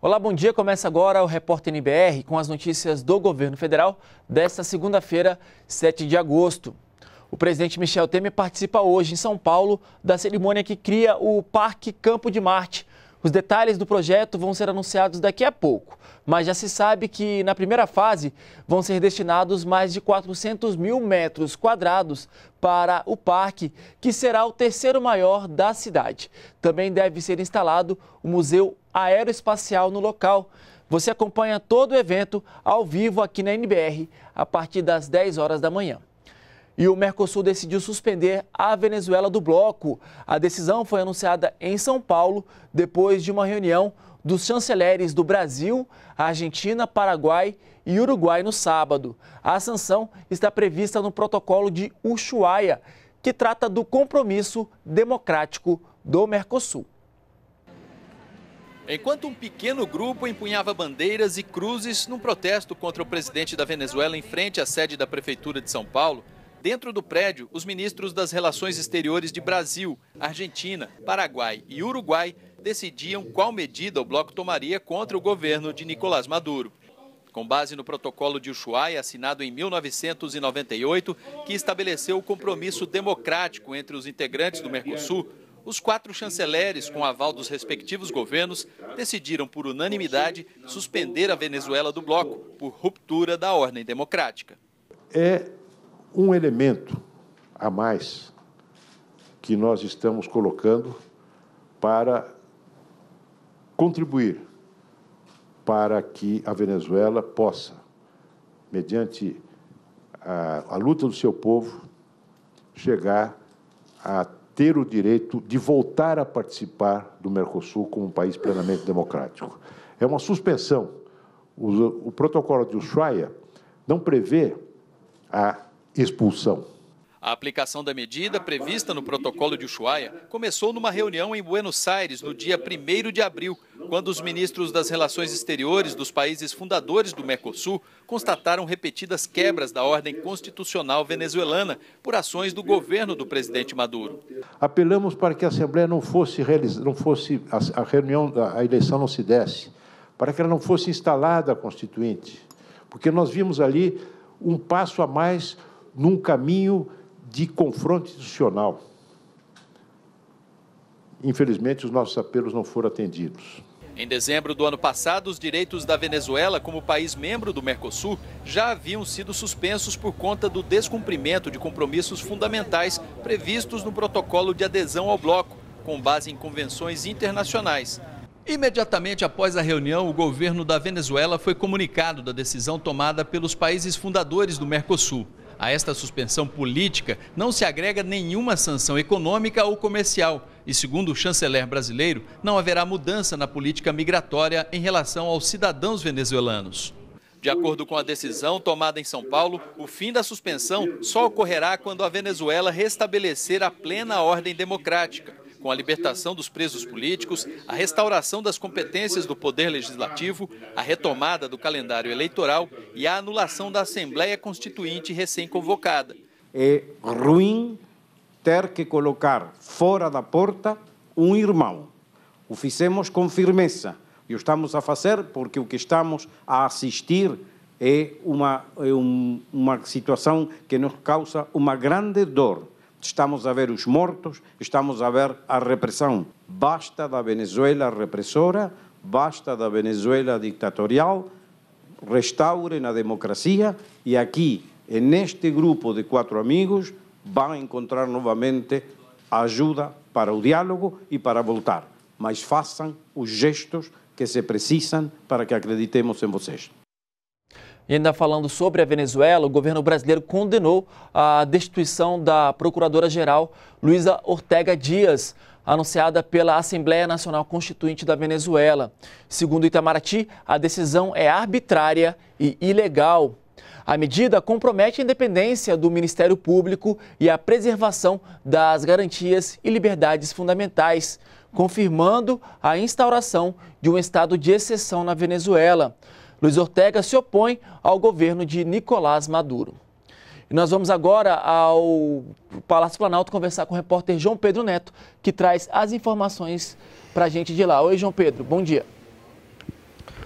Olá, bom dia. Começa agora o Repórter NBR com as notícias do governo federal desta segunda-feira, 7 de agosto. O presidente Michel Temer participa hoje em São Paulo da cerimônia que cria o Parque Campo de Marte, os detalhes do projeto vão ser anunciados daqui a pouco, mas já se sabe que na primeira fase vão ser destinados mais de 400 mil metros quadrados para o parque, que será o terceiro maior da cidade. Também deve ser instalado o Museu Aeroespacial no local. Você acompanha todo o evento ao vivo aqui na NBR a partir das 10 horas da manhã e o Mercosul decidiu suspender a Venezuela do bloco. A decisão foi anunciada em São Paulo depois de uma reunião dos chanceleres do Brasil, Argentina, Paraguai e Uruguai no sábado. A sanção está prevista no protocolo de Ushuaia, que trata do compromisso democrático do Mercosul. Enquanto um pequeno grupo empunhava bandeiras e cruzes num protesto contra o presidente da Venezuela em frente à sede da Prefeitura de São Paulo, Dentro do prédio, os ministros das Relações Exteriores de Brasil, Argentina, Paraguai e Uruguai decidiam qual medida o bloco tomaria contra o governo de Nicolás Maduro. Com base no protocolo de Ushuaia, assinado em 1998, que estabeleceu o compromisso democrático entre os integrantes do Mercosul, os quatro chanceleres, com aval dos respectivos governos, decidiram por unanimidade suspender a Venezuela do bloco por ruptura da ordem democrática. É um elemento a mais que nós estamos colocando para contribuir para que a Venezuela possa, mediante a, a luta do seu povo, chegar a ter o direito de voltar a participar do Mercosul como um país plenamente democrático. É uma suspensão. O, o protocolo de Ushuaia não prevê a expulsão. A aplicação da medida, prevista no protocolo de Ushuaia, começou numa reunião em Buenos Aires no dia 1 de abril, quando os ministros das Relações Exteriores dos países fundadores do Mercosul constataram repetidas quebras da ordem constitucional venezuelana por ações do governo do presidente Maduro. Apelamos para que a Assembleia não fosse, não fosse a reunião, a eleição não se desse, para que ela não fosse instalada a Constituinte, porque nós vimos ali um passo a mais num caminho de confronto institucional. Infelizmente, os nossos apelos não foram atendidos. Em dezembro do ano passado, os direitos da Venezuela como país membro do Mercosul já haviam sido suspensos por conta do descumprimento de compromissos fundamentais previstos no protocolo de adesão ao bloco, com base em convenções internacionais. Imediatamente após a reunião, o governo da Venezuela foi comunicado da decisão tomada pelos países fundadores do Mercosul. A esta suspensão política não se agrega nenhuma sanção econômica ou comercial. E, segundo o chanceler brasileiro, não haverá mudança na política migratória em relação aos cidadãos venezuelanos. De acordo com a decisão tomada em São Paulo, o fim da suspensão só ocorrerá quando a Venezuela restabelecer a plena ordem democrática com a libertação dos presos políticos, a restauração das competências do Poder Legislativo, a retomada do calendário eleitoral e a anulação da Assembleia Constituinte recém-convocada. É ruim ter que colocar fora da porta um irmão. O fizemos com firmeza e o estamos a fazer porque o que estamos a assistir é uma, é um, uma situação que nos causa uma grande dor. Estamos a ver os mortos, estamos a ver a repressão. Basta da Venezuela repressora, basta da Venezuela ditatorial, restaurem a democracia e aqui, neste grupo de quatro amigos, vão encontrar novamente ajuda para o diálogo e para voltar. Mas façam os gestos que se precisam para que acreditemos em vocês. E ainda falando sobre a Venezuela, o governo brasileiro condenou a destituição da procuradora-geral Luísa Ortega Dias, anunciada pela Assembleia Nacional Constituinte da Venezuela. Segundo Itamaraty, a decisão é arbitrária e ilegal. A medida compromete a independência do Ministério Público e a preservação das garantias e liberdades fundamentais, confirmando a instauração de um estado de exceção na Venezuela. Luiz Ortega se opõe ao governo de Nicolás Maduro. E nós vamos agora ao Palácio Planalto conversar com o repórter João Pedro Neto, que traz as informações para a gente de lá. Oi, João Pedro, bom dia.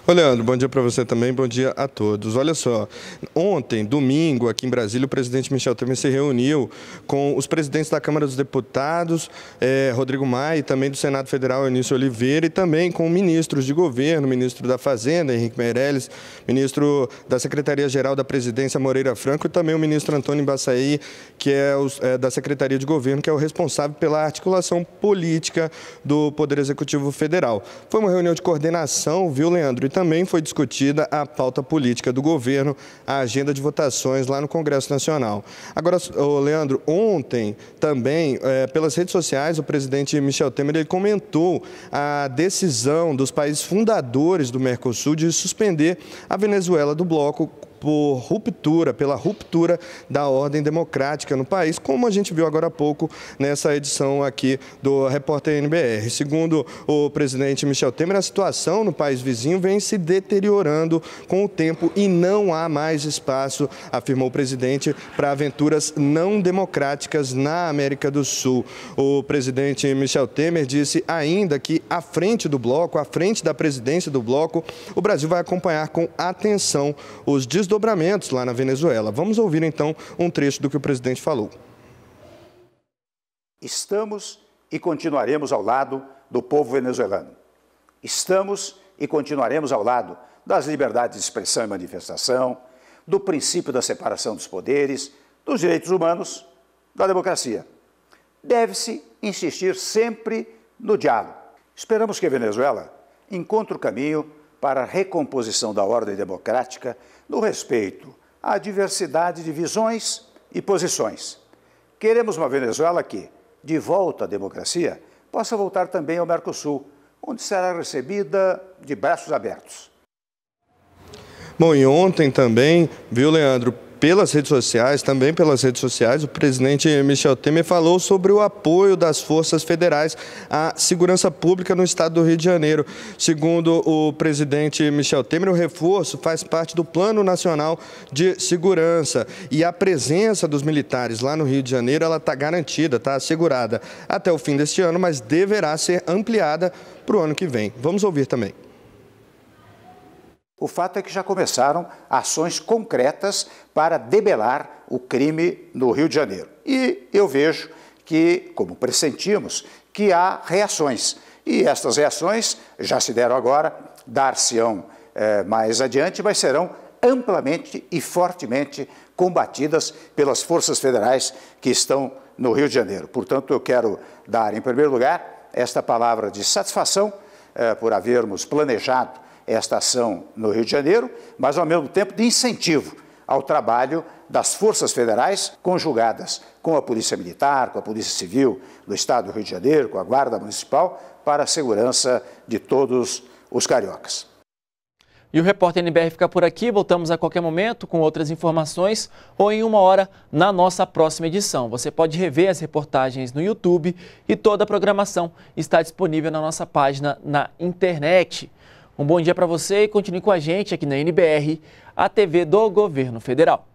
Ô Leandro, bom dia para você também, bom dia a todos. Olha só, ontem, domingo, aqui em Brasília, o presidente Michel Temer se reuniu com os presidentes da Câmara dos Deputados, eh, Rodrigo Maia, também do Senado Federal, Eunício Oliveira, e também com ministros de governo, ministro da Fazenda, Henrique Meirelles, ministro da Secretaria-Geral da Presidência, Moreira Franco, e também o ministro Antônio Bassaí, que é, os, é eh, da Secretaria de Governo, que é o responsável pela articulação política do Poder Executivo Federal. Foi uma reunião de coordenação, viu, Leandro? também foi discutida a pauta política do governo, a agenda de votações lá no Congresso Nacional. Agora, Leandro, ontem também, é, pelas redes sociais, o presidente Michel Temer ele comentou a decisão dos países fundadores do Mercosul de suspender a Venezuela do bloco por ruptura, pela ruptura da ordem democrática no país, como a gente viu agora há pouco nessa edição aqui do Repórter NBR. Segundo o presidente Michel Temer, a situação no país vizinho vem se deteriorando com o tempo e não há mais espaço, afirmou o presidente, para aventuras não democráticas na América do Sul. O presidente Michel Temer disse ainda que à frente do bloco, à frente da presidência do bloco, o Brasil vai acompanhar com atenção os desdobramentos desdobramentos lá na Venezuela. Vamos ouvir então um trecho do que o presidente falou. Estamos e continuaremos ao lado do povo venezuelano. Estamos e continuaremos ao lado das liberdades de expressão e manifestação, do princípio da separação dos poderes, dos direitos humanos, da democracia. Deve-se insistir sempre no diálogo. Esperamos que a Venezuela encontre o caminho para a recomposição da ordem democrática no respeito à diversidade de visões e posições. Queremos uma Venezuela que, de volta à democracia, possa voltar também ao Mercosul, onde será recebida de braços abertos. Bom, e ontem também, viu, Leandro? pelas redes sociais, também pelas redes sociais, o presidente Michel Temer falou sobre o apoio das forças federais à segurança pública no estado do Rio de Janeiro. Segundo o presidente Michel Temer, o reforço faz parte do Plano Nacional de Segurança e a presença dos militares lá no Rio de Janeiro ela está garantida, está assegurada até o fim deste ano, mas deverá ser ampliada para o ano que vem. Vamos ouvir também. O fato é que já começaram ações concretas para debelar o crime no Rio de Janeiro. E eu vejo que, como pressentimos, que há reações. E estas reações já se deram agora, dar-se-ão é, mais adiante, mas serão amplamente e fortemente combatidas pelas forças federais que estão no Rio de Janeiro. Portanto, eu quero dar, em primeiro lugar, esta palavra de satisfação eh, por havermos planejado esta ação no Rio de Janeiro, mas ao mesmo tempo de incentivo ao trabalho das forças federais conjugadas com a Polícia Militar, com a Polícia Civil do Estado do Rio de Janeiro, com a Guarda Municipal, para a segurança de todos os cariocas. E o repórter NBR fica por aqui. Voltamos a qualquer momento com outras informações ou em uma hora na nossa próxima edição. Você pode rever as reportagens no YouTube e toda a programação está disponível na nossa página na internet. Um bom dia para você e continue com a gente aqui na NBR, a TV do Governo Federal.